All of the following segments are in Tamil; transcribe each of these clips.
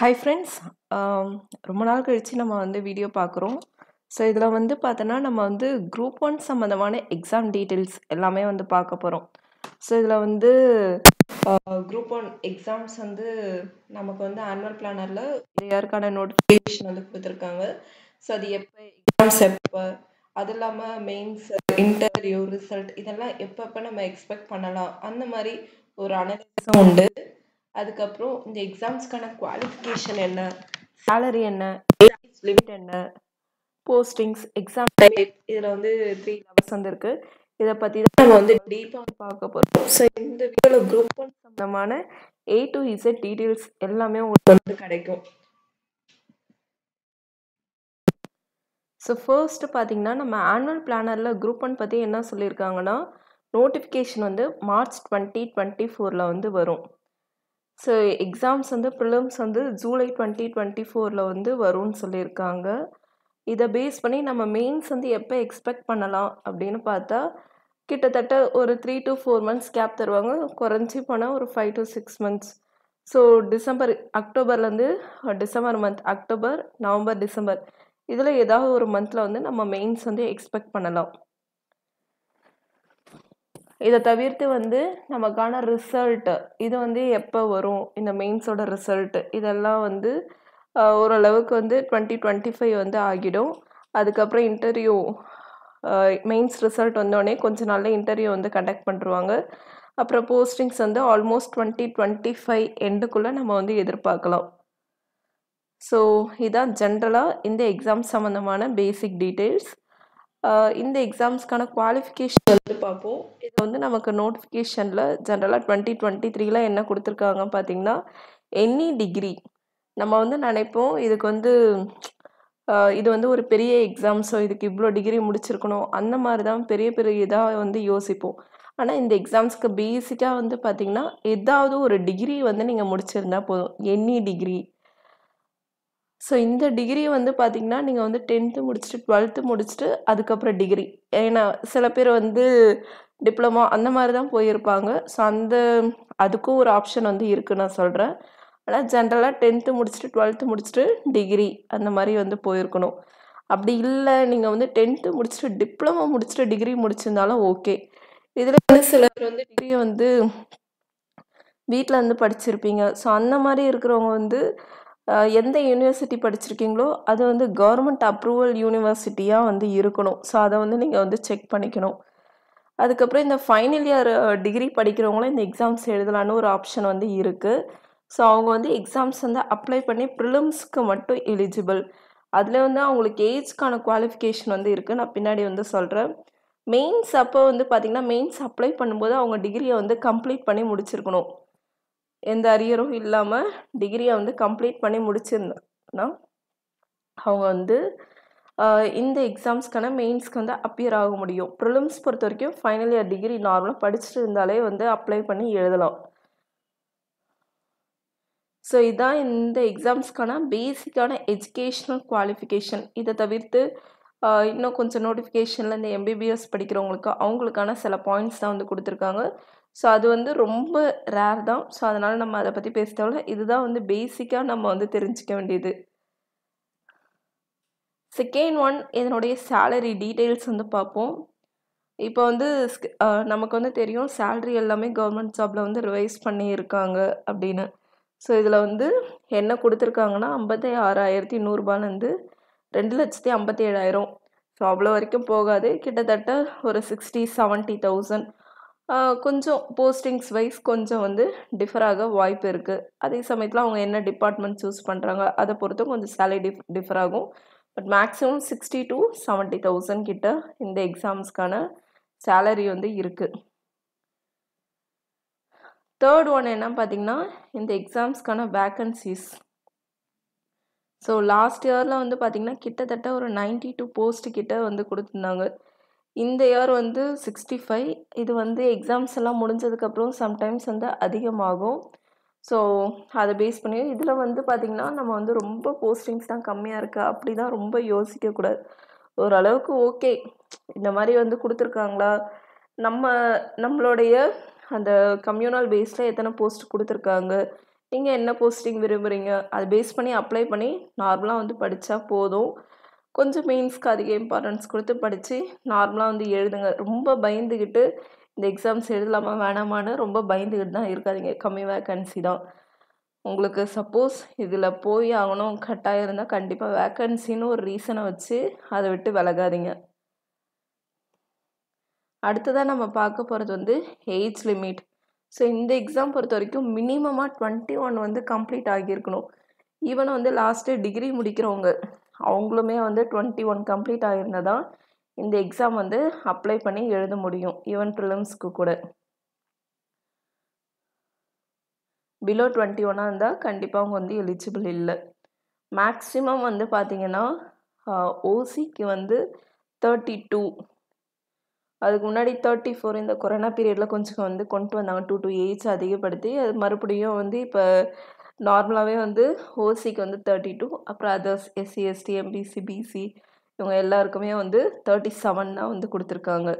ஹாய் ஃப்ரெண்ட்ஸ் ரொம்ப நாள் கழித்து நம்ம வந்து வீடியோ பார்க்குறோம் ஸோ இதில் வந்து பார்த்தோன்னா நம்ம வந்து குரூப் ஒன் சம்மந்தமான எக்ஸாம் டீட்டெயில்ஸ் எல்லாமே வந்து பார்க்க போகிறோம் ஸோ இதில் வந்து குரூப் ஒன் எக்ஸாம்ஸ் வந்து நமக்கு வந்து ஆனுவல் பிளானரில் யாருக்கான நோட்டிஃபிகேஷன் வந்து கொடுத்துருக்காங்க ஸோ அது எப்போ எக்ஸாம்ஸ் எப்போ அது இல்லாமல் மெயின்ஸ் இன்டர்வியூ ரிசல்ட் இதெல்லாம் எப்பப்போ நம்ம எக்ஸ்பெக்ட் பண்ணலாம் அந்த மாதிரி ஒரு அனலிஸும் உண்டு அதுக்கப்புறம் இந்த எக்ஸாம்ஸ்க்கான குவாலிஃபிகேஷன் என்ன சேலரி என்ன லிமிட் என்ன போஸ்டிங்ஸ் எக்ஸாம் இதில் வந்து த்ரீ லெவல்ஸ் வந்துருக்கு இதை பற்றி தான் நம்ம வந்து டீப்பாக பார்க்க போகிறோம் ஸோ இந்த வீடியோவில் குரூப் ஒன் சம்மந்தமான ஏ டு இசட் டீட்டெயில்ஸ் எல்லாமே உங்களுக்கு வந்து கிடைக்கும் ஸோ ஃபர்ஸ்ட்டு பார்த்தீங்கன்னா நம்ம ஆனுவல் பிளானரில் குரூப் ஒன் பற்றி என்ன சொல்லியிருக்காங்கன்னா நோட்டிஃபிகேஷன் வந்து மார்ச் டுவெண்ட்டி டுவெண்ட்டி ஃபோரில் வந்து வரும் ஸோ எக்ஸாம்ஸ் வந்து ப்ரிலிம்ஸ் வந்து ஜூலை டுவெண்ட்டி டுவெண்ட்டி ஃபோரில் வந்து வரும்னு சொல்லியிருக்காங்க இதை பேஸ் பண்ணி நம்ம மெயின்ஸ் வந்து எப்போ எக்ஸ்பெக்ட் பண்ணலாம் அப்படின்னு பார்த்தா கிட்டத்தட்ட ஒரு three to four months gap தருவாங்க குறைஞ்சி போனால் ஒரு five to six months so December அக்டோபர்லேருந்து December month October November December இதில் ஏதாவது ஒரு மந்தில் வந்து நம்ம மெயின்ஸ் வந்து எக்ஸ்பெக்ட் பண்ணலாம் இதை தவிர்த்து வந்து நமக்கான ரிசல்ட்டு இது வந்து எப்போ வரும் இந்த மெயின்ஸோட ரிசல்ட்டு இதெல்லாம் வந்து ஓரளவுக்கு வந்து டுவெண்ட்டி டுவெண்ட்டி ஃபைவ் வந்து ஆகிடும் அதுக்கப்புறம் இன்டர்வியூ மெயின்ஸ் ரிசல்ட் வந்தோடனே கொஞ்ச நாளில் இன்டர்வியூ வந்து கண்டக்ட் பண்ணுருவாங்க அப்புறம் போஸ்டிங்ஸ் வந்து ஆல்மோஸ்ட் டுவெண்ட்டி டுவெண்ட்டி ஃபைவ் எண்டுக்குள்ளே நம்ம வந்து எதிர்பார்க்கலாம் ஸோ இதான் ஜென்ரலாக இந்த எக்ஸாம் சம்மந்தமான பேசிக் டீட்டெயில்ஸ் இந்த எக்ஸாம்ஸ்க்கான குவாலிஃபிகேஷன் வந்து பார்ப்போம் இது வந்து நமக்கு நோட்டிஃபிகேஷனில் ஜென்ரலாக டுவெண்ட்டி டுவெண்ட்டி த்ரீல என்ன கொடுத்துருக்காங்க பார்த்தீங்கன்னா எனி டிகிரி நம்ம வந்து நினைப்போம் இதுக்கு வந்து இது வந்து ஒரு பெரிய எக்ஸாம்ஸோ இதுக்கு இவ்வளோ டிகிரி முடிச்சிருக்கணும் அந்த மாதிரி தான் பெரிய பெரிய இதாக வந்து யோசிப்போம் ஆனால் இந்த எக்ஸாம்ஸ்க்கு பேசிக்காக வந்து பார்த்திங்கன்னா ஏதாவது ஒரு டிகிரி வந்து நீங்கள் முடிச்சிருந்தா போதும் எனி டிகிரி ஸோ இந்த டிகிரி வந்து பார்த்திங்கன்னா நீங்கள் வந்து டென்த்து முடிச்சுட்டு டுவெல்த்து முடிச்சுட்டு அதுக்கப்புறம் டிகிரி ஏன்னா சில பேர் வந்து டிப்ளமா அந்த மாதிரி தான் போயிருப்பாங்க ஸோ அந்த அதுக்கும் ஒரு ஆப்ஷன் வந்து இருக்குது நான் சொல்கிறேன் ஆனால் ஜென்ரலாக டென்த்து முடிச்சுட்டு டுவெல்த்து முடிச்சுட்டு டிகிரி அந்த மாதிரி வந்து போயிருக்கணும் அப்படி இல்லை நீங்கள் வந்து டென்த்து முடிச்சுட்டு டிப்ளமோ முடிச்சுட்டு டிகிரி முடிச்சிருந்தாலும் ஓகே இதில் வந்து சில பேர் வந்து டிகிரியை வந்து வீட்டில் வந்து படிச்சிருப்பீங்க ஸோ அந்த மாதிரி இருக்கிறவங்க வந்து எந்த யூனிவர்சிட்டி படிச்சிருக்கீங்களோ அது வந்து கவர்மெண்ட் அப்ரூவல் யூனிவர்சிட்டியாக வந்து இருக்கணும் ஸோ அதை வந்து நீங்கள் வந்து செக் பண்ணிக்கணும் அதுக்கப்புறம் இந்த ஃபைனல் இயர் டிகிரி படிக்கிறவங்களும் இந்த எக்ஸாம்ஸ் எழுதலான்னு ஒரு ஆப்ஷன் வந்து இருக்குது ஸோ அவங்க வந்து எக்ஸாம்ஸ் வந்து அப்ளை பண்ணி ப்ரிலிம்ஸ்க்கு மட்டும் எலிஜிபிள் அதில் வந்து அவங்களுக்கு ஏஜ்க்கான குவாலிஃபிகேஷன் வந்து இருக்குது நான் பின்னாடி வந்து சொல்கிறேன் மெயின்ஸ் அப்போ வந்து பார்த்திங்கன்னா மெயின்ஸ் அப்ளை பண்ணும்போது அவங்க டிகிரியை வந்து கம்ப்ளீட் பண்ணி முடிச்சிருக்கணும் எந்த அரியரும் இல்லாமல் டிகிரியை வந்து கம்ப்ளீட் பண்ணி முடிச்சிருந்தேன்னா அவங்க வந்து இந்த எக்ஸாம்ஸ்க்கான மெயின்ஸ்க்கு வந்து அப்பியர் ஆக முடியும் ப்ரிலிம்ஸ் பொறுத்த வரைக்கும் ஃபைனல் இயர் டிகிரி நார்மலாக படிச்சுட்டு இருந்தாலே வந்து அப்ளை பண்ணி எழுதலாம் ஸோ இதுதான் இந்த எக்ஸாம்ஸ்க்கான பேசிக்கான எஜுகேஷ்னல் குவாலிஃபிகேஷன் இதை தவிர்த்து இன்னும் கொஞ்சம் நோட்டிஃபிகேஷனில் இந்த எம்பிபிஎஸ் படிக்கிறவங்களுக்கு அவங்களுக்கான சில பாயிண்ட்ஸ் தான் வந்து கொடுத்துருக்காங்க ஸோ அது வந்து ரொம்ப ரேர் தான் ஸோ அதனால் நம்ம அதை பற்றி பேசுகிறவங்கள இதுதான் வந்து பேசிக்காக நம்ம வந்து தெரிஞ்சிக்க வேண்டியது செகண்ட் ஒன் இதனுடைய சேலரி டீட்டெயில்ஸ் வந்து பார்ப்போம் இப்போ வந்து நமக்கு வந்து தெரியும் சேல்ரி எல்லாமே கவர்மெண்ட் ஜாபில் வந்து ரிவைஸ் பண்ணியிருக்காங்க அப்படின்னு ஸோ இதில் வந்து என்ன கொடுத்துருக்காங்கன்னா ஐம்பத்தி ஆறாயிரத்தி நூறுரூபாலேருந்து ரெண்டு லட்சத்தி ஐம்பத்தி ஏழாயிரம் ஸோ அவ்வளோ வரைக்கும் போகாது கிட்டத்தட்ட ஒரு சிக்ஸ்டி செவன்ட்டி தௌசண்ட் கொஞ்சம் போஸ்டிங்ஸ் வைஸ் கொஞ்சம் வந்து டிஃபராக வாய்ப்பு இருக்குது அதே சமயத்தில் அவங்க என்ன டிபார்ட்மெண்ட் சூஸ் பண்ணுறாங்க அதை பொறுத்தும் கொஞ்சம் சேலரி டிஃபர் ஆகும் but maximum sixty to seventy thousand கிட்ட இந்த எக்ஸாம்ஸ்க்கான சேலரி வந்து இருக்குது தேர்ட் ஒன் என்ன பார்த்திங்கன்னா இந்த எக்ஸாம்ஸ்க்கான வேக்கன்சிஸ் ஸோ லாஸ்ட் இயரில் வந்து பார்த்திங்கன்னா கிட்டத்தட்ட ஒரு நைன்டி டூ போஸ்ட் கிட்ட வந்து கொடுத்துருந்தாங்க இந்த இயர் வந்து சிக்ஸ்டி ஃபைவ் இது வந்து எக்ஸாம்ஸ் எல்லாம் முடிஞ்சதுக்கப்புறம் சம்டைம்ஸ் வந்து அதிகமாகும் ஸோ அதை பேஸ் பண்ணி இதில் வந்து பார்த்திங்கன்னா நம்ம வந்து ரொம்ப போஸ்டிங்ஸ் தான் கம்மியாக இருக்குது அப்படி தான் ரொம்ப யோசிக்கக்கூடாது ஓரளவுக்கு ஓகே இந்த மாதிரி வந்து கொடுத்துருக்காங்களா நம்ம நம்மளுடைய அந்த கம்யூனல் பேஸில் எத்தனை போஸ்ட் கொடுத்துருக்காங்க நீங்கள் என்ன போஸ்டிங் விரும்புகிறீங்க அதை பேஸ் பண்ணி அப்ளை பண்ணி நார்மலாக வந்து படித்தா போதும் கொஞ்சம் மெயின்ஸ்க்கு அதிக இம்பார்ட்டன்ஸ் கொடுத்து படித்து நார்மலாக வந்து எழுதுங்க ரொம்ப பயந்துக்கிட்டு இந்த எக்ஸாம்ஸ் எழுதலாமா வேணாமான்னு ரொம்ப பயந்துக்கிட்டு தான் இருக்காதிங்க கம்மி வேக்கன்சி தான் உங்களுக்கு சப்போஸ் இதில் போய் ஆகணும் கட்டாயம் இருந்தால் கண்டிப்பாக வேக்கன்சின்னு ஒரு ரீசனை வச்சு அதை விட்டு விலகாதீங்க அடுத்ததாக நம்ம பார்க்க போகிறது வந்து ஏஜ் லிமிட் ஸோ இந்த எக்ஸாம் பொறுத்த வரைக்கும் மினிமமாக டுவெண்ட்டி ஒன் வந்து கம்ப்ளீட் ஆகியிருக்கணும் ஈவன் வந்து லாஸ்ட்டு டிகிரி முடிக்கிறவங்க அவங்களுமே வந்து டுவெண்ட்டி ஒன் கம்ப்ளீட் ஆகியிருந்தால் தான் இந்த எக்ஸாம் வந்து அப்ளை பண்ணி எழுத முடியும் ஈவன் ப்ரிலிம்ஸ்க்கு கூட பிலோ டுவெண்ட்டி ஒன்னாக இருந்தால் கண்டிப்பாக அவங்க வந்து எலிஜிபிள் இல்லை மேக்ஸிமம் வந்து பார்த்திங்கன்னா ஓசிக்கு வந்து தேர்ட்டி டூ அதுக்கு முன்னாடி தேர்ட்டி ஃபோர் இந்த கொரோனா பீரியடில் கொஞ்சம் வந்து கொண்டு வந்தாங்க டூ டூ எயிட்ஸ் அதிகப்படுத்தி அது மறுபடியும் வந்து இப்போ நார்மலாகவே வந்து ஓசிக்கு வந்து தேர்ட்டி டூ அப்புறம் others SC ST MBC BC இவங்க எல்லாருக்குமே வந்து தேர்ட்டி செவன் தான் வந்து கொடுத்துருக்காங்க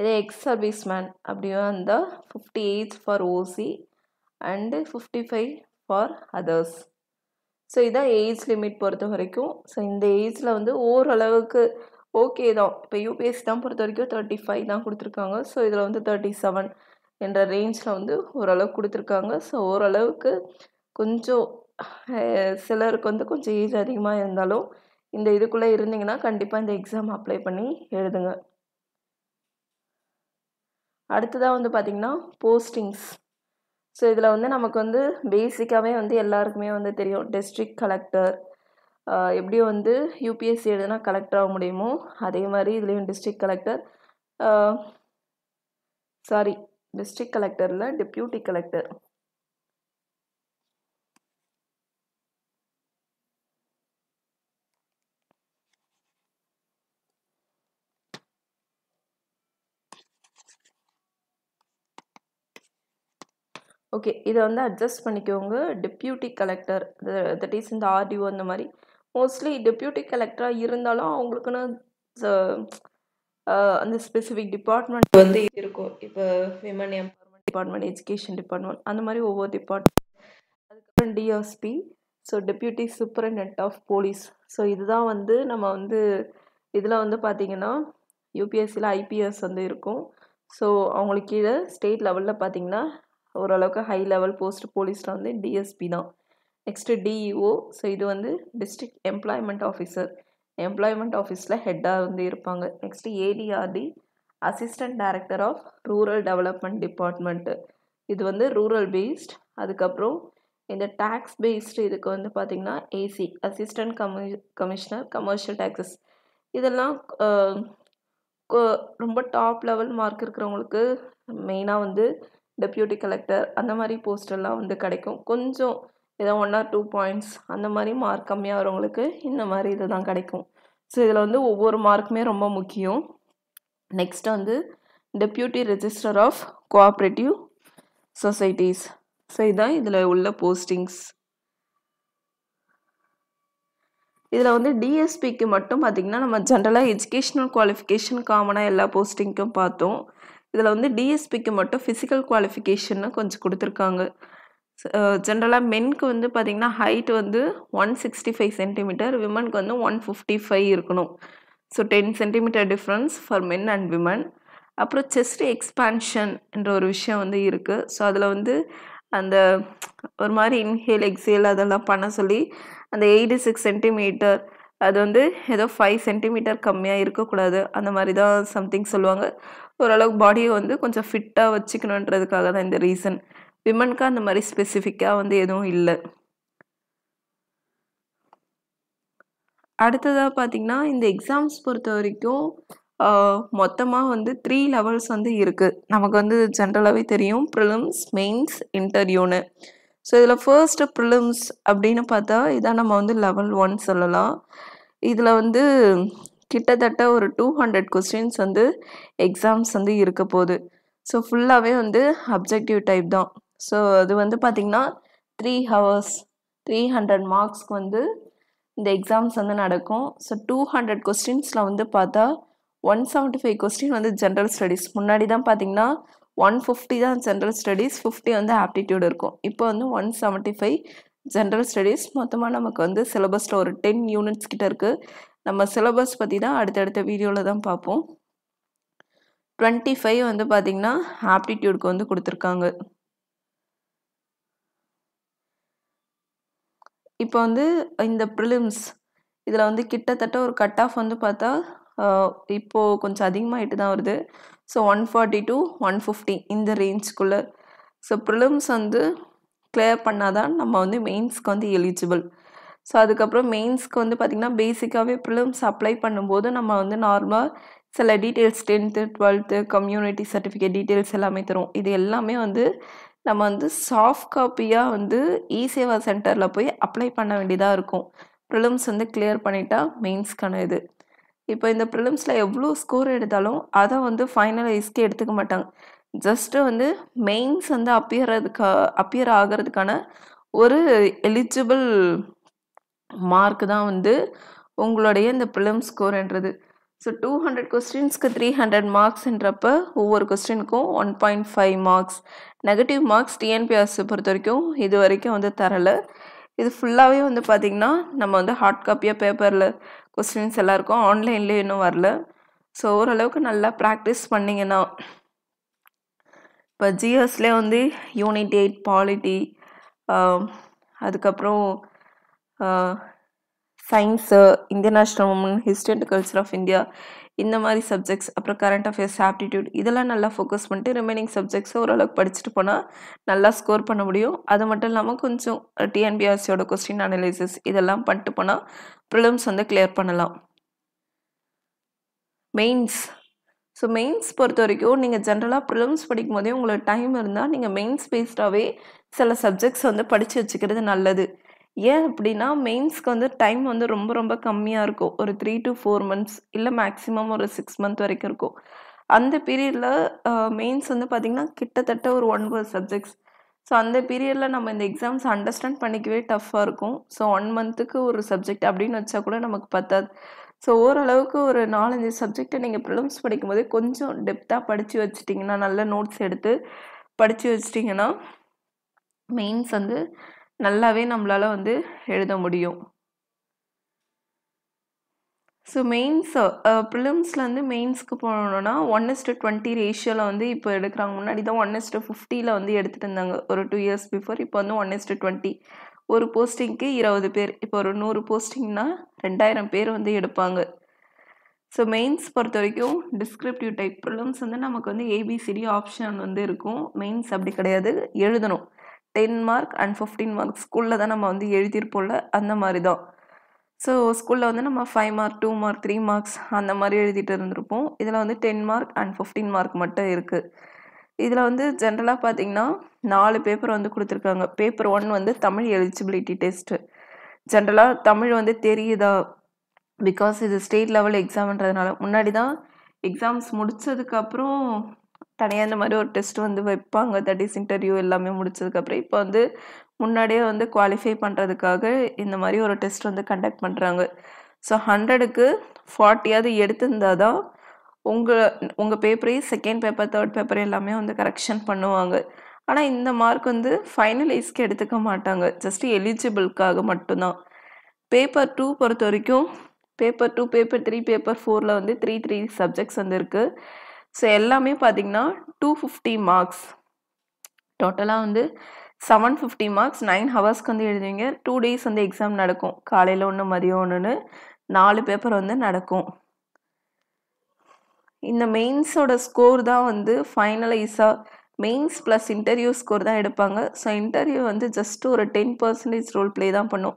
இதே எக்ஸ் சர்வீஸ் மேன் அப்படியே இருந்தால் fifty eight for OC and fifty five for others so இதான் ஏஜ் லிமிட் பொறுத்த வரைக்கும் ஸோ இந்த ஏஜில் வந்து ஓரளவுக்கு ஓகே தான் இப்போ யூபிஎஸ்சி தான் பொறுத்த வரைக்கும் தேர்ட்டி ஃபைவ் தான் கொடுத்துருக்காங்க ஸோ இதில் வந்து தேர்ட்டி செவன் என்ற ரேஞ்சில் வந்து ஓரளவுக்கு கொடுத்துருக்காங்க ஸோ ஓரளவுக்கு கொஞ்சம் சிலருக்கு வந்து கொஞ்சம் ஏஜ் அதிகமாக இருந்தாலும் இந்த இதுக்குள்ளே இருந்தீங்கன்னா கண்டிப்பாக இந்த எக்ஸாம் அப்ளை பண்ணி எழுதுங்க அடுத்ததாக வந்து பார்த்திங்கன்னா போஸ்டிங்ஸ் ஸோ இதில் வந்து நமக்கு வந்து பேசிக்காகவே வந்து எல்லாருக்குமே வந்து தெரியும் டிஸ்ட்ரிக்ட் கலெக்டர் எப்படியும் வந்து யூபிஎஸ்சி எழுதுனா கலெக்டர் ஆக முடியுமோ அதே மாதிரி இதுலேயும் டிஸ்ட்ரிக்ட் கலெக்டர் சாரி டிஸ்ட்ரிக்ட் கலெக்டரில் டெப்யூட்டி கலெக்டர் ஓகே இதை வந்து அட்ஜஸ்ட் பண்ணிக்கோங்க டெப்யூட்டி கலெக்டர் தட் இஸ் இந்த ஆர்டிஓ அந்த மாதிரி மோஸ்ட்லி டெப்யூட்டி கலெக்டராக இருந்தாலும் அவங்களுக்குன்னு அந்த ஸ்பெசிஃபிக் டிபார்ட்மெண்ட் வந்து இருக்கும் இப்போ women empowerment department education department அந்த மாதிரி ஒவ்வொரு டிபார்ட்மெண்ட் அதுக்கப்புறம் DSP so deputy superintendent of police so இதுதான் வந்து நம்ம வந்து இதில் வந்து பார்த்திங்கன்னா யூபிஎஸ்சியில் ஐபிஎஸ் வந்து இருக்கும் ஸோ அவங்களுக்கு கீழே ஸ்டேட் லெவலில் பார்த்திங்கன்னா ஓரளவுக்கு ஹை லெவல் போஸ்ட் போலீஸில் வந்து டிஎஸ்பி தான் நெக்ஸ்ட்டு டிஇஓ ஸோ இது வந்து டிஸ்ட்ரிக்ட் எம்ப்ளாய்மெண்ட் ஆஃபீஸர் எம்ப்ளாய்மெண்ட் ஆஃபீஸில் ஹெட்டாக வந்து இருப்பாங்க next ADRD assistant director of rural development department இது வந்து ரூரல் பேஸ்ட் அதுக்கப்புறம் இந்த டேக்ஸ் பேஸ்டு இதுக்கு வந்து பார்த்திங்கன்னா AC assistant com commissioner commercial taxes இதெல்லாம் ரொம்ப டாப் லெவல் மார்க் இருக்கிறவங்களுக்கு மெயினாக வந்து டெப்யூட்டி கலெக்டர் அந்த மாதிரி போஸ்டெல்லாம் வந்து கிடைக்கும் கொஞ்சம் ஏதோ ஒன் ஆர் டூ பாயிண்ட்ஸ் அந்த மாதிரி மார்க் கம்மியாக வரவங்களுக்கு இந்த மாதிரி இது தான் கிடைக்கும் ஸோ இதில் வந்து ஒவ்வொரு மார்க்குமே ரொம்ப முக்கியம் நெக்ஸ்ட் வந்து deputy register of cooperative societies so இதுதான் இதில் உள்ள போஸ்டிங்ஸ் இதில் வந்து டிஎஸ்பிக்கு மட்டும் பார்த்திங்கன்னா நம்ம ஜென்ரலாக எஜுகேஷ்னல் குவாலிஃபிகேஷன் காமனாக எல்லா போஸ்டிங்க்கும் பார்த்தோம் இதில் வந்து டிஎஸ்பிக்கு மட்டும் ஃபிசிக்கல் குவாலிஃபிகேஷன்னு கொஞ்சம் கொடுத்துருக்காங்க ஜென்ரலாக மென்க்கு வந்து பார்த்திங்கன்னா ஹைட் வந்து ஒன் சிக்ஸ்டி ஃபைவ் சென்டிமீட்டர் விமனுக்கு வந்து ஒன் ஃபிஃப்டி ஃபைவ் இருக்கணும் so ten centimetre difference for men and women அப்புறம் செஸ்ட் எக்ஸ்பான்ஷன் என்ற ஒரு விஷயம் வந்து இருக்குது ஸோ அதில் வந்து அந்த ஒரு மாதிரி இன்ஹேல் எக்ஸேல் அதெல்லாம் பண்ண சொல்லி அந்த எயிட்டி சிக்ஸ் சென்டிமீட்டர் அது வந்து ஏதோ ஃபைவ் சென்டிமீட்டர் கம்மியாக இருக்கக்கூடாது அந்த மாதிரி தான் சம்திங் சொல்லுவாங்க ஓரளவுக்கு பாடியை வந்து கொஞ்சம் ஃபிட்டாக வச்சுக்கணுன்றதுக்காக தான் இந்த ரீசன் விமனுக்கு அந்த மாதிரி ஸ்பெசிஃபிக்காக வந்து எதுவும் இல்லை அடுத்ததாக பார்த்திங்கன்னா இந்த எக்ஸாம்ஸ் பொறுத்த வரைக்கும் மொத்தமாக வந்து த்ரீ லெவல்ஸ் வந்து இருக்குது நமக்கு வந்து ஜென்ரலாகவே தெரியும் ப்ரிலிம்ஸ் மெயின்ஸ் இன்டர்வியூன்னு ஸோ இதில் ஃபர்ஸ்ட்டு ப்ரிலிம்ஸ் அப்படின்னு பார்த்தா இதான் நம்ம வந்து லெவல் ஒன் சொல்லலாம் இதில் வந்து கிட்டத்தட்ட ஒரு டூ ஹண்ட்ரட் கொஸ்டின்ஸ் வந்து எக்ஸாம்ஸ் வந்து இருக்க போகுது ஸோ ஃபுல்லாகவே வந்து அப்ஜெக்டிவ் டைப் தான் ஸோ அது வந்து பார்த்திங்கன்னா த்ரீ ஹவர்ஸ் த்ரீ ஹண்ட்ரட் மார்க்ஸ்க்கு வந்து இந்த எக்ஸாம்ஸ் வந்து நடக்கும் ஸோ டூ ஹண்ட்ரட் கொஸ்டின்ஸில் வந்து பார்த்தா ஒன் செவன்ட்டி ஃபைவ் கொஸ்டின் வந்து ஜென்ரல் ஸ்டடீஸ் முன்னாடி தான் பார்த்திங்கன்னா ஒன் ஃபிஃப்டி தான் ஜென்ரல் ஸ்டடீஸ் ஃபிஃப்டி வந்து ஆப்டிடியூடு இருக்கும் இப்போ வந்து one seventy five general studies மொத்தமாக நமக்கு வந்து சிலபஸில் ஒரு டென் யூனிட்ஸ் கிட்டே இருக்குது நம்ம சிலபஸ் பற்றி தான் அடுத்தடுத்த வீடியோவில் தான் பார்ப்போம் டுவெண்ட்டி ஃபைவ் வந்து பார்த்திங்கன்னா ஆப்டிடியூடுக்கு வந்து கொடுத்துருக்காங்க இப்போ வந்து இந்த ப்ரிலிம்ஸ் இதில் வந்து கிட்டத்தட்ட ஒரு கட் ஆஃப் வந்து பார்த்தா இப்போது கொஞ்சம் அதிகமாகிட்டு தான் வருது so one forty to one fifty இந்த ரேஞ்ச்குள்ளே ஸோ ப்ரிலிம்ஸ் வந்து கிளியர் பண்ணால் தான் நம்ம வந்து மெயின்ஸ்க்கு வந்து எலிஜிபிள் ஸோ அதுக்கப்புறம் மெயின்ஸ்க்கு வந்து பார்த்திங்கன்னா பேசிக்காகவே ப்ரிலிம்ஸ் அப்ளை பண்ணும்போது நம்ம வந்து நார்மலாக சில details tenth twelfth community certificate details எல்லாமே தரும் இது எல்லாமே வந்து நம்ம வந்து சாஃப்ட் காப்பியாக வந்து இ சேவா சென்டரில் போய் அப்ளை பண்ண வேண்டியதாக இருக்கும் ப்ரிலிம்ஸ் வந்து கிளியர் பண்ணிட்டா மெயின்ஸ்க்கான இது இப்போ இந்த ப்ரிலிம்ஸில் எவ்வளோ ஸ்கோர் எடுத்தாலும் அதை வந்து ஃபைனலைஸ்க்கு எடுத்துக்க மாட்டாங்க ஜஸ்ட்டு வந்து மெயின்ஸ் வந்து அப்பியறதுக்கா அப்பியர் ஆகிறதுக்கான ஒரு எலிஜிபிள் மார்க் தான் வந்து உங்களுடைய இந்த ப்ரிலிம் ஸ்கோர்ன்றது ஸோ டூ ஹண்ட்ரட் கொஸ்டின்ஸ்க்கு த்ரீ ஹண்ட்ரட் மார்க்ஸ்ன்றப்ப ஒவ்வொரு கொஸ்டினுக்கும் one point five marks negative marks TNPS பொறுத்த வரைக்கும் இது வரைக்கும் வந்து தரலை இது ஃபுல்லாகவே வந்து பார்த்திங்கன்னா நம்ம வந்து ஹார்ட் காப்பியாக பேப்பரில் கொஸ்டின்ஸ் எல்லாருக்கும் ஆன்லைன்லேயும் இன்னும் வரல ஸோ ஓரளவுக்கு நல்லா ப்ராக்டிஸ் பண்ணிங்கன்னா இப்போ ஜிஎஸ்லேயே வந்து யூனிட் எயிட் பாலிட்டி அதுக்கப்புறம் science Indian national woman history and culture of India இந்த மாதிரி சப்ஜெக்ட்ஸ் அப்புறம் கரண்ட் அஃபேர்ஸ் ஆப்டிடியூட் இதெல்லாம் நல்லா ஃபோக்கஸ் பண்ணிட்டு ரிமைனிங் சப்ஜெக்ட்ஸை ஓரளவுக்கு படிச்சுட்டு போனால் நல்லா ஸ்கோர் பண்ண முடியும் அது மட்டும் இல்லாமல் கொஞ்சம் டிஎன்பிஆர்சியோட கொஸ்டின் அனலைசிஸ் இதெல்லாம் பண்ணிட்டு போனால் ப்ரிலிம்ஸ் வந்து கிளியர் பண்ணலாம் மெயின்ஸ் ஸோ மெயின்ஸ் பொறுத்த வரைக்கும் நீங்கள் ஜென்ரலாக ப்ரிலிம்ஸ் படிக்கும் போதே உங்களுக்கு டைம் இருந்தால் நீங்கள் மெயின்ஸ் பேஸ்டாகவே சில சப்ஜெக்ட்ஸ் வந்து படித்து வச்சுக்கிறது நல்லது ஏன் அப்படின்னா மெயின்ஸ்க்கு வந்து டைம் வந்து ரொம்ப ரொம்ப கம்மியாக இருக்கும் ஒரு த்ரீ டு ஃபோர் மந்த்ஸ் இல்லை மேக்ஸிமம் ஒரு சிக்ஸ் மந்த் வரைக்கும் இருக்கும் அந்த பீரியடில் மெயின்ஸ் வந்து பார்த்திங்கன்னா கிட்டத்தட்ட ஒரு ஒன்பது சப்ஜெக்ட்ஸ் ஸோ அந்த பீரியடில் நம்ம இந்த எக்ஸாம்ஸ் அண்டர்ஸ்டாண்ட் பண்ணிக்கவே டஃப்பாக இருக்கும் ஸோ ஒன் மந்த்துக்கு ஒரு சப்ஜெக்ட் அப்படின்னு வச்சா கூட நமக்கு பத்தாது ஸோ ஓரளவுக்கு ஒரு நாலஞ்சு சப்ஜெக்டை நீங்கள் ப்ரிலிம்ஸ் படிக்கும்போது கொஞ்சம் டெப்த்தாக படித்து வச்சிட்டிங்கன்னா நல்ல நோட்ஸ் எடுத்து படித்து வச்சிட்டிங்கன்னா மெயின்ஸ் வந்து நல்லாவே நம்மளால் வந்து எழுத முடியும் ஸோ மெயின்ஸ் ப்ரிலிம்ஸில் வந்து மெயின்ஸ்க்கு போனோன்னா ஒன் இஸ்ட்டு டுவெண்ட்டி ரேஷியோவில் வந்து இப்போ எடுக்கிறாங்க முன்னாடி தான் ஒன் டு ஃபிஃப்டியில் வந்து எடுத்துகிட்டு இருந்தாங்க ஒரு டூ இயர்ஸ் பிஃபோர் இப்போ வந்து ஒன் இஸ்ட்டு டுவெண்ட்டி ஒரு போஸ்டிங்க்கு இருபது பேர் இப்போ ஒரு நூறு போஸ்டிங்னா ரெண்டாயிரம் பேர் வந்து எடுப்பாங்க ஸோ மெயின்ஸ் பொறுத்த வரைக்கும் டிஸ்கிரிப்டிவ் டைப் ப்ரிலிம்ஸ் வந்து நமக்கு வந்து ஏபிசிடி ஆப்ஷன் வந்து இருக்கும் மெயின்ஸ் அப்படி கிடையாது எழுதணும் ten mark and fifteen mark ஸ்கூலில் தான் நம்ம வந்து எழுதியிருப்போம்ல அந்த மாதிரி தான் ஸோ ஸ்கூலில் வந்து நம்ம five mark two mark three marks அந்த மாதிரி எழுதிட்டு இருந்திருப்போம் இதில் வந்து ten mark and fifteen mark மட்டும் இருக்குது இதில் வந்து ஜென்ரலாக பார்த்தீங்கன்னா நாலு பேப்பர் வந்து கொடுத்துருக்காங்க பேப்பர் ஒன் வந்து தமிழ் எலிஜிபிலிட்டி டெஸ்ட்டு ஜென்ரலாக தமிழ் வந்து தெரியுதா பிகாஸ் இது ஸ்டேட் லெவல் எக்ஸாம்ன்றதுனால முன்னாடி தான் எக்ஸாம்ஸ் முடித்ததுக்கப்புறம் தனியாக இந்த மாதிரி ஒரு டெஸ்ட் வந்து வைப்பாங்க தட் இஸ் இன்டர்வியூ எல்லாமே முடிச்சதுக்கப்புறம் இப்போ வந்து முன்னாடியே வந்து குவாலிஃபை பண்ணுறதுக்காக இந்த மாதிரி ஒரு டெஸ்ட் வந்து கண்டக்ட் பண்ணுறாங்க ஸோ ஹண்ட்ரடுக்கு ஃபார்ட்டியாவது எடுத்திருந்தால் தான் உங்கள் உங்கள் பேப்பரையும் செகண்ட் பேப்பர் தேர்ட் பேப்பர் எல்லாமே வந்து கரெக்ஷன் பண்ணுவாங்க ஆனால் இந்த மார்க் வந்து ஃபைனலைஸ்க்கு எடுத்துக்க மாட்டாங்க ஜஸ்ட் எலிஜிபிளுக்காக மட்டும்தான் பேப்பர் டூ பொறுத்த வரைக்கும் paper two paper three paper ஃபோரில் வந்து த்ரீ த்ரீ சப்ஜெக்ட்ஸ் வந்து இருக்குது ஸோ எல்லாமே பார்த்தீங்கன்னா டூ ஃபிஃப்டி மார்க்ஸ் டோட்டலாக வந்து செவன் ஃபிஃப்டி மார்க்ஸ் நைன் ஹவர்ஸ்க்கு வந்து எழுதுவீங்க டூ டேஸ் வந்து எக்ஸாம் நடக்கும் காலையில் ஒன்று மதியம் ஒன்றுன்னு நாலு பேப்பர் வந்து நடக்கும் இந்த மெயின்ஸோட ஸ்கோர் தான் வந்து ஃபைனலைஸாக மெயின்ஸ் ப்ளஸ் இன்டர்வியூ ஸ்கோர் தான் எடுப்பாங்க ஸோ இன்டர்வியூ வந்து ஜஸ்ட் ஒரு டென் பர்சன்டேஜ் ரோல் ப்ளே தான் பண்ணும்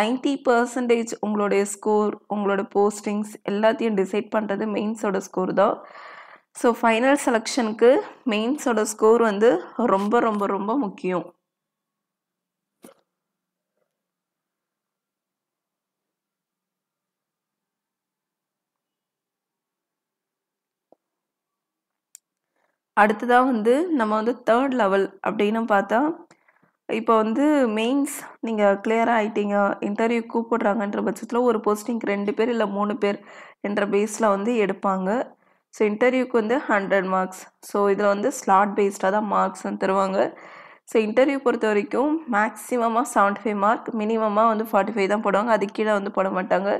நைன்ட்டி பர்சன்டேஜ் உங்களுடைய ஸ்கோர் உங்களோட போஸ்டிங்ஸ் எல்லாத்தையும் டிசைட் பண்ணுறது மெயின்ஸோட ஸ்கோர் தான் ஸோ ஃபைனல் செலெக்ஷனுக்கு மெயின்ஸோட ஸ்கோர் வந்து ரொம்ப ரொம்ப ரொம்ப முக்கியம் அடுத்ததாக வந்து நம்ம வந்து தேர்ட் லெவல் அப்படின்னு பார்த்தா இப்போ வந்து மெயின்ஸ் நீங்கள் கிளியராக ஆகிட்டீங்க இன்டர்வியூ கூப்பிடுறாங்கன்ற பட்சத்தில் ஒரு போஸ்டிங்க்கு ரெண்டு பேர் இல்லை மூணு பேர் என்ற பேஸில் வந்து எடுப்பாங்க ஸோ இன்டர்வியூக்கு வந்து ஹண்ட்ரட் மார்க்ஸ் ஸோ இதில் வந்து ஸ்லாட் பேஸ்டாக தான் மார்க்ஸ் வந்து தருவாங்க ஸோ இன்டர்வியூ பொறுத்த வரைக்கும் மேக்ஸிமமாக செவன்ட்டி ஃபைவ் மார்க் மினிமமாக வந்து ஃபார்ட்டி ஃபைவ் தான் போடுவாங்க அது கீழே வந்து போட மாட்டாங்க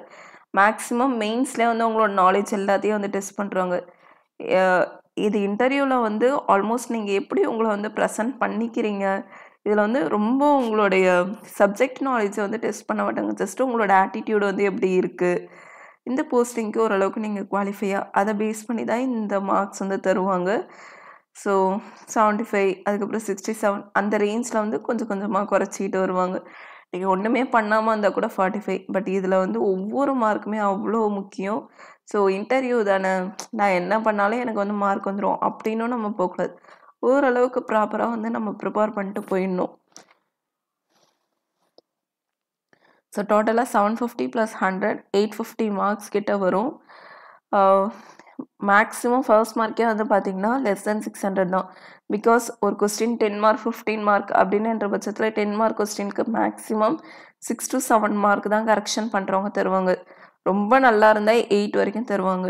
மேக்ஸிமம் மெயின்ஸ்லேயே வந்து அவங்களோட நாலேஜ் எல்லாத்தையும் வந்து டெஸ்ட் பண்ணுறாங்க இது இன்டர்வியூவில் வந்து ஆல்மோஸ்ட் நீங்கள் எப்படி உங்களை வந்து ப்ரெசன்ட் பண்ணிக்கிறீங்க இதில் வந்து ரொம்ப உங்களுடைய சப்ஜெக்ட் நாலேஜை வந்து டெஸ்ட் பண்ண மாட்டாங்க ஜஸ்ட் உங்களோட ஆட்டிடியூடு வந்து எப்படி இருக்குது இந்த போஸ்டிங்க்கு ஓரளவுக்கு நீங்கள் குவாலிஃபையாக அதை பேஸ் பண்ணி தான் இந்த மார்க்ஸ் வந்து தருவாங்க ஸோ செவன்ட்டி ஃபைவ் அதுக்கப்புறம் சிக்ஸ்டி செவன் அந்த ரேஞ்சில் வந்து கொஞ்சம் கொஞ்சமாக குறைச்சிக்கிட்டு வருவாங்க நீங்கள் ஒன்றுமே பண்ணாமல் இருந்தால் கூட ஃபார்ட்டி ஃபைவ் பட் இதில் வந்து ஒவ்வொரு மார்க்குமே அவ்வளோ முக்கியம் ஸோ இன்டர்வியூ தானே நான் என்ன பண்ணாலும் எனக்கு வந்து மார்க் வந்துடும் அப்படின்னும் நம்ம போகக்கூடாது ஓரளவுக்கு ப்ராப்பராக வந்து நம்ம ப்ரிப்பேர் பண்ணிட்டு போயிடணும் ஸோ டோட்டலாக seven fifty plus hundred eight fifty marks கிட்ட வரும் மேக்ஸிமம் ஃபர்ஸ்ட் மார்க்கே வந்து பார்த்திங்கன்னா லெஸ் தென் சிக்ஸ் ஹண்ட்ரட் தான் பிகாஸ் ஒரு question ten mark fifteen mark அப்படின்னுன்ற பட்சத்தில் டென் மார்க் கொஸ்டினுக்கு maximum six to seven mark தான் கரெக்ஷன் பண்ணுறவங்க தருவாங்க ரொம்ப நல்லா இருந்தால் எயிட் வரைக்கும் தருவாங்க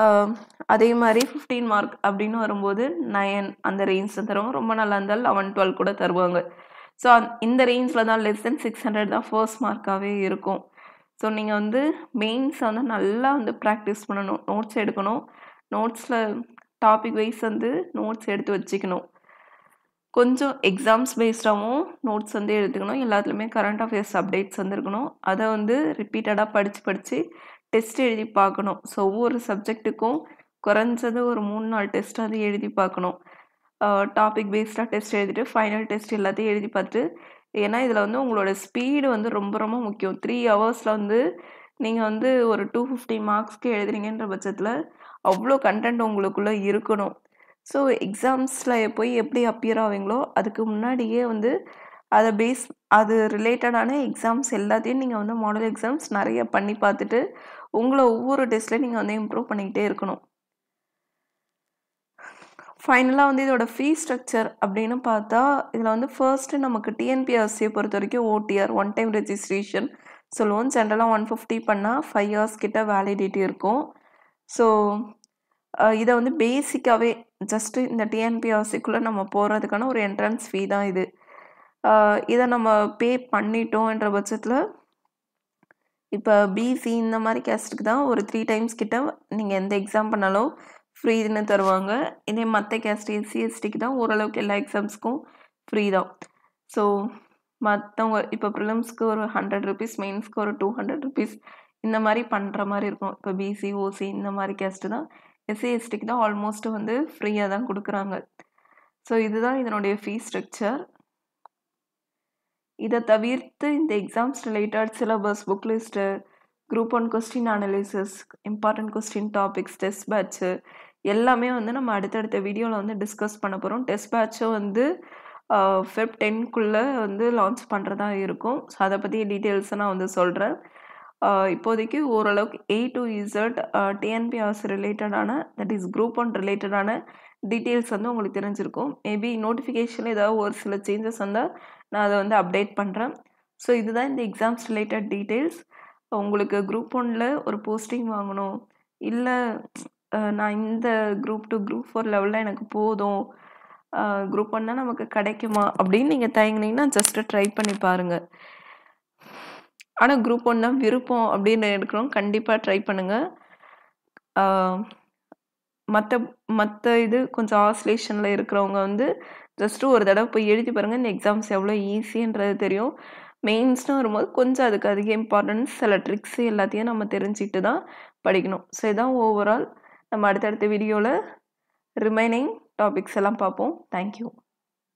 um, அதே மாதிரி ஃபிஃப்டீன் மார்க் அப்படின்னு வரும்போது நயன் அந்த ரேஞ்ச் தருவாங்க ரொம்ப நல்லா இருந்தால் லெவன் டுவெல் கூட தருவாங்க ஸோ இந்த ரேஞ்சில் தான் லெஸ் தென் சிக்ஸ் ஹண்ட்ரட் தான் ஃபர்ஸ்ட் மார்க்காகவே இருக்கும் ஸோ நீங்கள் வந்து மெயின்ஸை வந்து நல்லா வந்து ப்ராக்டிஸ் பண்ணணும் நோட்ஸ் எடுக்கணும் நோட்ஸில் டாபிக் வைஸ் வந்து நோட்ஸ் எடுத்து வச்சுக்கணும் கொஞ்சம் எக்ஸாம்ஸ் பேஸ்டாகவும் நோட்ஸ் வந்து எடுத்துக்கணும் எல்லாத்துலேயுமே கரண்ட் அஃபேர்ஸ் அப்டேட்ஸ் வந்துருக்கணும் அதை வந்து ரிப்பீட்டடாக படித்து படித்து டெஸ்ட் எழுதி பார்க்கணும் ஸோ ஒவ்வொரு சப்ஜெக்ட்டுக்கும் குறைஞ்சது ஒரு மூணு நாள் டெஸ்ட் வந்து எழுதி பார்க்கணும் டாபிக் பேஸ்டாக டெஸ்ட் எழுதிட்டு ஃபைனல் டெஸ்ட் எல்லாத்தையும் எழுதி பார்த்துட்டு ஏன்னா இதில் வந்து உங்களோட ஸ்பீடு வந்து ரொம்ப ரொம்ப முக்கியம் த்ரீ ஹவர்ஸில் வந்து நீங்கள் வந்து ஒரு டூ ஃபிஃப்டி மார்க்ஸ்க்கு எழுதுறீங்கன்ற பட்சத்தில் அவ்வளோ கண்டென்ட் உங்களுக்குள்ளே இருக்கணும் ஸோ எக்ஸாம்ஸில் போய் எப்படி அப்பியர் ஆவீங்களோ அதுக்கு முன்னாடியே வந்து அதை பேஸ் அது ரிலேட்டடான எக்ஸாம்ஸ் எல்லாத்தையும் நீங்கள் வந்து மாடல் எக்ஸாம்ஸ் நிறைய பண்ணி பார்த்துட்டு உங்களை ஒவ்வொரு டெஸ்ட்லையும் நீங்கள் வந்து இம்ப்ரூவ் பண்ணிக்கிட்டே இருக்கணும் ஃபைனலாக வந்து இதோட ஃபீ ஸ்ட்ரக்சர் அப்படின்னு பார்த்தா இதில் வந்து ஃபர்ஸ்ட்டு நமக்கு டிஎன்பிஎஸ்சியை பொறுத்த வரைக்கும் ஓடிஆர் ஒன் டைம் ரெஜிஸ்ட்ரேஷன் சொல்லுவோம் ஜென்ரலாக ஒன் ஃபிஃப்டி பண்ணால் ஃபைவ் இயர்ஸ் கிட்ட வேலிடிட்டி இருக்கும் ஸோ இதை வந்து பேசிக்காகவே ஜஸ்ட்டு இந்த டிஎன்பிஆர்சிக்குள்ளே நம்ம போகிறதுக்கான ஒரு என்ட்ரன்ஸ் ஃபீ தான் இது இதை நம்ம பே பண்ணிட்டோன்ற பட்சத்தில் இப்போ பிசி இந்த மாதிரி கேஸ்ட்டுக்கு தான் ஒரு த்ரீ டைம்ஸ் கிட்ட நீங்கள் எந்த எக்ஸாம் பண்ணாலும் ஃப்ரீன்னு தருவாங்க இதே மற்ற கேஸ்ட் சிஎஸ்டிக்கு தான் ஓரளவுக்கு எல்லா எக்ஸாம்ஸ்க்கும் ஃப்ரீ தான் ஸோ மற்றவங்க இப்போ ப்ரிலிம்ஸ்க்கு ஒரு ஹண்ட்ரட் ருபீஸ் மெயின்ஸ்க்கு ஒரு டூ ஹண்ட்ரட் ருபீஸ் இந்த மாதிரி பண்ணுற மாதிரி இருக்கும் இப்போ பிசி ஓசி இந்த மாதிரி கேஸ்ட்டு தான் எஸ்சி எஸ்டிக்கு தான் ஆல்மோஸ்ட் வந்து ஃப்ரீயாக தான் கொடுக்குறாங்க ஸோ இதுதான் இதனுடைய ஃபீஸ் ஸ்ட்ரக்சர் இதை தவிர்த்து இந்த exams related syllabus book list group one question analysis important question topics test batch எல்லாமே வந்து நம்ம அடுத்தடுத்த வீடியோவில் வந்து டிஸ்கஸ் பண்ண போகிறோம் டெஸ்ட் பேட்சும் வந்து ஃபெப் டென்க்குள்ளே வந்து லான்ச் பண்ணுறதா இருக்கும் ஸோ அதை பற்றி டீட்டெயில்ஸை நான் வந்து சொல்கிறேன் இப்போதைக்கு ஓரளவுக்கு ஏ டு இசட் டிஎன்பிஆர்ஸ் ரிலேட்டடான தட் இஸ் குரூப் ஒன் ரிலேட்டடான டீட்டெயில்ஸ் வந்து உங்களுக்கு தெரிஞ்சிருக்கும் மேபி நோட்டிஃபிகேஷன் ஏதாவது ஒரு சில சேஞ்சஸ் வந்தால் நான் அதை வந்து அப்டேட் பண்ணுறேன் ஸோ இதுதான் இந்த எக்ஸாம்ஸ் ரிலேட்டட் டீட்டெயில்ஸ் உங்களுக்கு குரூப் ஒன்னில் ஒரு போஸ்டிங் வாங்கணும் இல்லை நான் இந்த குரூப் டூ குரூப் ஃபோர் லெவலில் எனக்கு போதும் குரூப் ஒன்னா நமக்கு கிடைக்குமா அப்படின்னு நீங்கள் தயங்கினீங்கன்னா ஜஸ்ட்டு ட்ரை பண்ணி பாருங்கள் ஆனால் குரூப் ஒன்னா விருப்பம் அப்படின்னு எடுக்கிறோம் கண்டிப்பாக ட்ரை பண்ணுங்கள் மற்ற மற்ற இது கொஞ்சம் ஆசோலேஷனில் இருக்கிறவங்க வந்து ஜஸ்ட்டு ஒரு தடவை போய் எழுதி பாருங்கள் இந்த எக்ஸாம்ஸ் எவ்வளோ ஈஸின்றது தெரியும் மெயின்ஸ்னு வரும்போது கொஞ்சம் அதுக்கு அதிக இம்பார்ட்டன்ஸ் சில ட்ரிக்ஸு எல்லாத்தையும் நம்ம தெரிஞ்சுக்கிட்டு தான் படிக்கணும் ஸோ இதான் ஓவரால் நம்ம அடுத்தடுத்த வீடியோவில் ரிமைனிங் டாபிக்ஸ் எல்லாம் பார்ப்போம் தேங்க்யூ